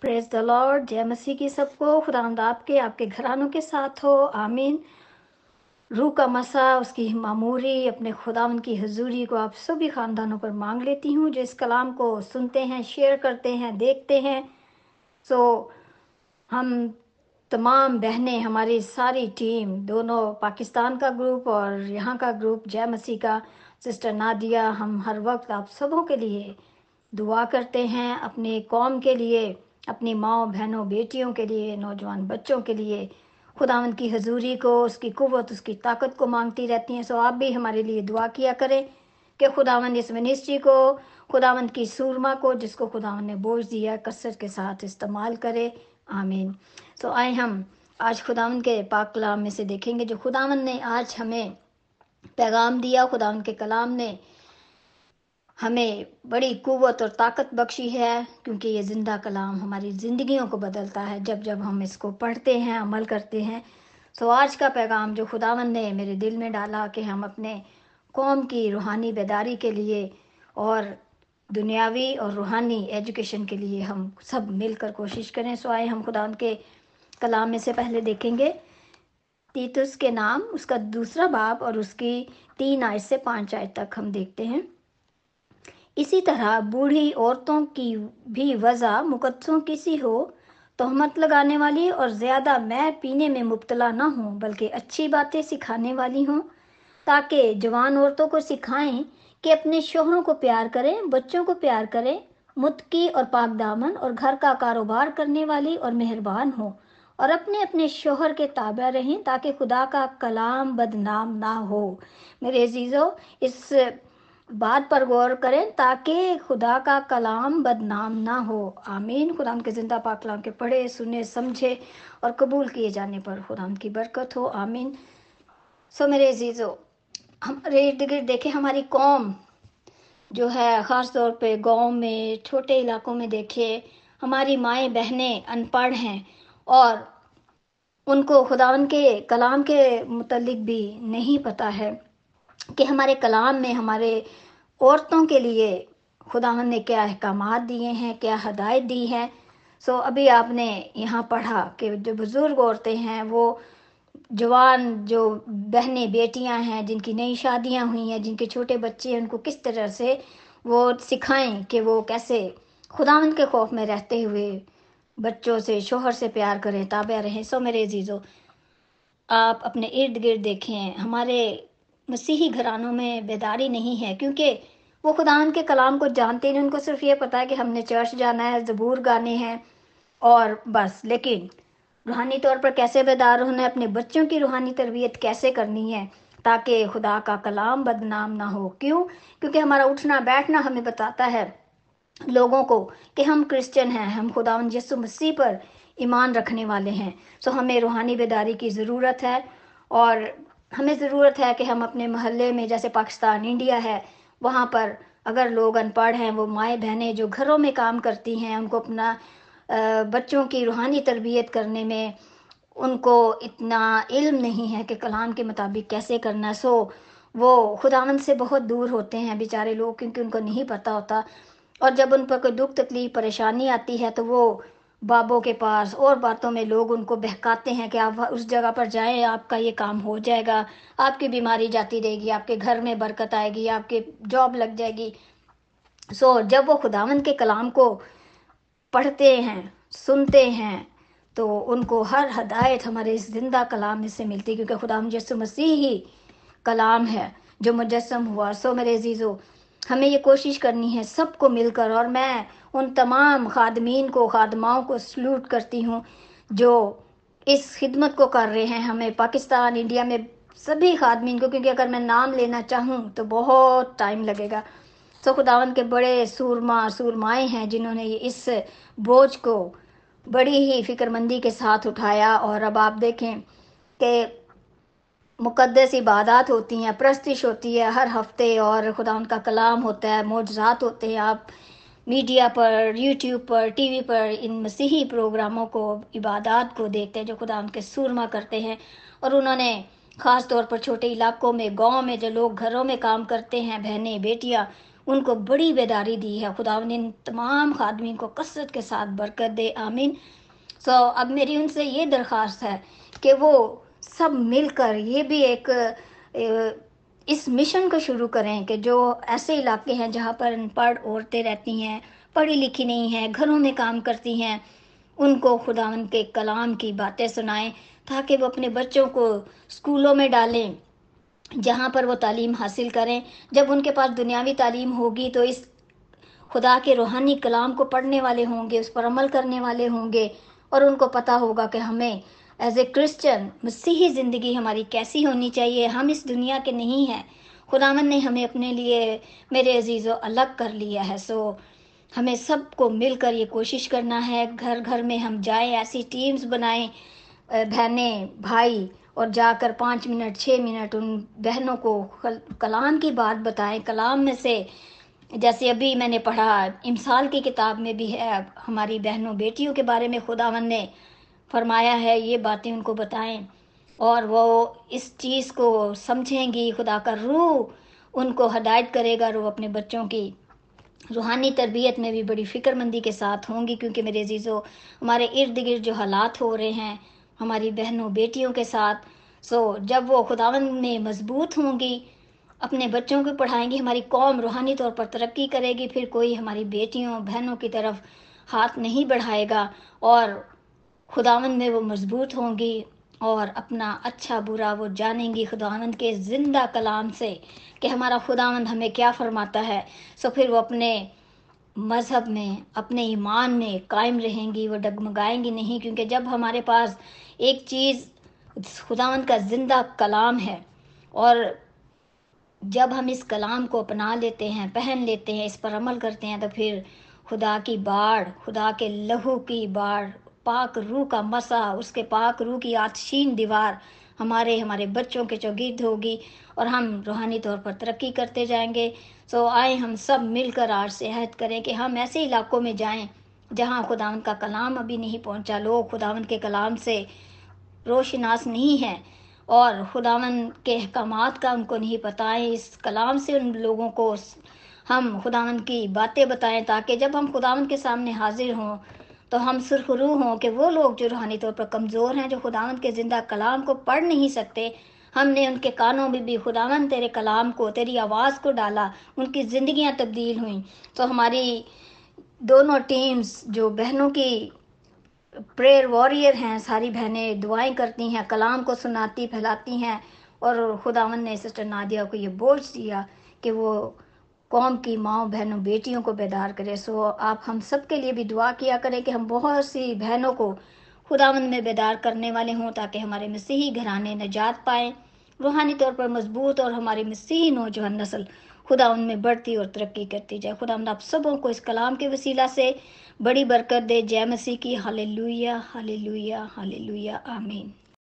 praise the Lord जय मसीह की सबको खुदावंद आपके आपके घरानों के साथ हो आमीन रूह का मसा उसकी मामूरी अपने खुदावन की हजूरी को आप सभी ख़ानदानों पर मांग लेती हूँ जो इस कलाम को सुनते हैं शेयर करते हैं देखते हैं सो हम तमाम बहनें हमारी सारी टीम दोनों पाकिस्तान का ग्रुप और यहाँ का ग्रुप जय मसीह का सिस्टर नादिया हम हर वक्त आप सबों के लिए दुआ करते हैं अपने कौम के लिए अपनी माओ बहनों बेटियों के लिए नौजवान बच्चों के लिए खुदावन की हजूरी को उसकी कुत उसकी ताकत को मांगती रहती हैं सो आप भी हमारे लिए दुआ किया करें कि खुदावन इस मिनिस्ट्री को खुदावन की सूरमा को जिसको खुदावन ने बोझ दिया कसर के साथ इस्तेमाल करे आमीन तो आए हम आज खुदावन के पाक कलाम में से देखेंगे जो खुदावन ने आज हमें पैगाम दिया खुदावन के कलाम ने हमें बड़ी कुवत और ताकत बख्शी है क्योंकि ये ज़िंदा कलाम हमारी ज़िंदगियों को बदलता है जब जब हम इसको पढ़ते हैं अमल करते हैं तो आज का पैगाम जो खुदावन ने मेरे दिल में डाला कि हम अपने कौम की रूहानी बेदारी के लिए और दुनियावी और रूहानी एजुकेशन के लिए हम सब मिलकर कोशिश करें सो आए हम खुदा के कलाम में से पहले देखेंगे तीतुस के नाम उसका दूसरा बाप और उसकी तीन आयत से पाँच आयत तक हम देखते हैं इसी तरह बूढ़ी औरतों की भी वजह मुकदसों किसी हो तोहमत लगाने वाली और ज़्यादा मैं पीने में मुबतला ना हों बल्कि अच्छी बातें सिखाने वाली हों ताकि जवान औरतों को सिखाएं कि अपने शोहरों को प्यार करें बच्चों को प्यार करें मुतकी और पाक दामन और घर का कारोबार करने वाली और मेहरबान हो और अपने अपने शोहर के ताबे रहें ताकि खुदा का कलाम बदनाम ना हो मेरे अजीज़ों इस बात पर गौर करें ताकि खुदा का कलाम बदनाम ना हो आमीन खुदा के ज़िंदा पा कलाम के पढ़े सुने समझे और कबूल किए जाने पर खुदा की बरकत हो आमीन सो मेरे अजीज़ो हमारे इर्द गिर्द देखें हमारी कौम जो है ख़ास तौर पे गांव में छोटे इलाकों में देखे हमारी माएँ बहनें अनपढ़ हैं और उनको खुदावन के कलाम के मतलब भी नहीं पता है कि हमारे कलाम में हमारे औरतों के लिए खुदावन ने क्या अहकाम दिए हैं क्या हदायत दी है सो अभी आपने यहाँ पढ़ा कि जो बुज़ुर्ग औरतें हैं वो जवान जो बहनें बेटियां हैं जिनकी नई शादियां हुई हैं जिनके छोटे बच्चे हैं उनको किस तरह से वो सिखाएं कि वो कैसे खुदावन के खौफ में रहते हुए बच्चों से शोहर से प्यार करें ताबे रहें सो मेरे अजीज़ों आप अपने इर्द गिर्द देखें हमारे मसीही घरानों में बेदारी नहीं है क्योंकि वो खुदा के कलाम को जानते नहीं उनको सिर्फ ये पता है कि हमने चर्च जाना है जबूर गाने हैं और बस लेकिन रूहानी तौर पर कैसे बेदार होना है अपने बच्चों की रूहानी तरबियत कैसे करनी है ताकि खुदा का कलाम बदनाम ना हो क्यों क्योंकि हमारा उठना बैठना हमें बताता है लोगों को कि हम क्रिश्चियन हैं हम खुदा यसु मसीह पर ईमान रखने वाले हैं सो हमें रूहानी बेदारी की ज़रूरत है और हमें ज़रूरत है कि हम अपने महल्ले में जैसे पाकिस्तान इंडिया है वहाँ पर अगर लोग अनपढ़ हैं वो माएँ बहनें जो घरों में काम करती हैं उनको अपना बच्चों की रूहानी तरबियत करने में उनको इतना इल्म नहीं है कि कलाम के मुताबिक कैसे करना सो वो खुदावंद से बहुत दूर होते हैं बेचारे लोग क्योंकि उनको नहीं पता होता और जब उन पर कोई दुख तकलीफ़ परेशानी आती है तो वो बाबों के पास और बातों में लोग उनको बहकाते हैं कि आप उस जगह पर जाएं आपका ये काम हो जाएगा आपकी बीमारी जाती रहेगी आपके घर में बरकत आएगी आपके जॉब लग जाएगी सो so, जब वो खुदावन के कलाम को पढ़ते हैं सुनते हैं तो उनको हर हदायत हमारे इस जिंदा कलाम में से मिलती है क्योंकि खुदा मुजस्म मसीह ही कलाम है जो मुजस्म हुआ सो मेरे अजीज़ो हमें ये कोशिश करनी है सबको मिलकर और मैं उन तमाम खादमीन को खादमाओं को सल्यूट करती हूँ जो इस खिदमत को कर रहे हैं हमें पाकिस्तान इंडिया में सभी खादमीन को क्योंकि अगर मैं नाम लेना चाहूँ तो बहुत टाइम लगेगा तो खुदावन के बड़े सूरमा सूरमाएँ हैं जिन्होंने इस बोझ को बड़ी ही फिक्रमंदी के साथ उठाया और अब आप देखें कि मुकदस इबादत होती हैं प्रस्तिश होती है हर हफ्ते और खुदा उनका कलाम होता है मोजात होते हैं आप मीडिया पर यूट्यूब पर टीवी पर इन मसीही प्रोग्रामों को इबादत को देखते हैं जो खुदा उनके सुरमा करते हैं और उन्होंने ख़ास तौर पर छोटे इलाकों में गांव में जो लोग घरों में काम करते हैं बहनें बेटियां उनको बड़ी बेदारी दी है खुदा ने इन तमाम खादमी को कसरत के साथ बरकत दे आमीन सो so, अब मेरी उनसे ये दरख्वास्त है कि वो सब मिलकर ये भी एक इस मिशन को शुरू करें कि जो ऐसे इलाके हैं जहाँ पर अनपढ़ औरतें रहती हैं पढ़ी लिखी नहीं है घरों में काम करती हैं उनको खुदावन के कलाम की बातें सुनाएं ताकि वो अपने बच्चों को स्कूलों में डालें जहाँ पर वो तालीम हासिल करें जब उनके पास दुनियावी तालीम होगी तो इस खुदा के रूहानी कलाम को पढ़ने वाले होंगे उस पर अमल करने वाले होंगे और उनको पता होगा कि हमें एज ए क्रिश्चन मसीही ज़िंदगी हमारी कैसी होनी चाहिए हम इस दुनिया के नहीं हैं खुदावन ने हमें अपने लिए मेरे अजीज़ों अलग कर लिया है सो हमें सबको मिलकर ये कोशिश करना है घर घर में हम जाएं ऐसी टीम्स बनाएं बहनें भाई और जाकर पाँच मिनट छः मिनट उन बहनों को कलाम की बात बताएं कलाम में से जैसे अभी मैंने पढ़ा इमसाल की किताब में भी है हमारी बहनों बेटियों के बारे में खुदावन ने फरमाया है ये बातें उनको बताएं और वो इस चीज़ को समझेंगी खुदा का रूह उनको हदायत करेगा वो अपने बच्चों की रूहानी तरबियत में भी बड़ी फ़िक्रमंदी के साथ होंगी क्योंकि मेरे अजीज़ों हमारे इर्द गिर्द जो हालात हो रहे हैं हमारी बहनों बेटियों के साथ सो जब वो खुदावन में मजबूत होंगी अपने बच्चों को पढ़ाएंगी हमारी कौम रूहानी तौर पर तरक्की करेगी फिर कोई हमारी बेटियों बहनों की तरफ हाथ नहीं बढ़ाएगा और खुदावंद में वो मजबूत होंगी और अपना अच्छा बुरा वो जानेंगी खुदावंद के ज़िंदा कलाम से कि हमारा खुदावंद हमें क्या फरमाता है सो फिर वो अपने मज़हब में अपने ईमान में कायम रहेंगी वो डगमगाएंगी नहीं क्योंकि जब हमारे पास एक चीज़ खुदावंद का ज़िंदा कलाम है और जब हम इस कलाम को अपना लेते हैं पहन लेते हैं इस पर अमल करते हैं तो फिर खुदा की बाढ़ खुदा के लहू की बाढ़ पाक रू का मसा उसके पाक रू की आतशीन दीवार हमारे हमारे बच्चों के चौगिर्द होगी और हम रूहानी तौर पर तरक्की करते जाएंगे सो आए हम सब मिलकर आज से अहद करें कि हम ऐसे इलाकों में जाएं जहां खुदावन का कलाम अभी नहीं पहुंचा लोग खुदावन के कलाम से रोशनास नहीं है और खुदावन के अहकाम का उनको नहीं पता है इस कलाम से उन लोगों को हम खुदावन की बातें बताएं ताकि जब हम खुदावन के सामने हाजिर हों तो हम सुरखरू हों कि वो लोग जो रूहानी तौर पर कमज़ोर हैं जो खुदावंद के ज़िंदा कलाम को पढ़ नहीं सकते हमने उनके कानों में भी खुदावन तेरे कलाम को तेरी आवाज़ को डाला उनकी ज़िंदियाँ तब्दील हुई तो हमारी दोनों टीम्स जो बहनों की प्रेयर वॉरियर हैं सारी बहनें दुआएं करती हैं कलाम को सुनाती फैलाती हैं और खुदावन ने सिस्टर नादिया को ये बोझ दिया कि वो कौम की माओ बहनों बेटियों को बेदार करे सो आप हम सब के लिए भी दुआ किया करें कि हम बहुत सी बहनों को खुदावंद में बेदार करने वाले हों ताकि हमारे मसीही घराने नजात पाए रूहानी तौर पर मजबूत और हमारे मसीही नौजवान नस्ल खुदा उनमें बढ़ती और तरक्की करती जाए खुदा आप सबों को इस कलाम के वसीला से बड़ी बरकत दे जय मसीह की हाल लुया हाल लुया हाल लुया आमीन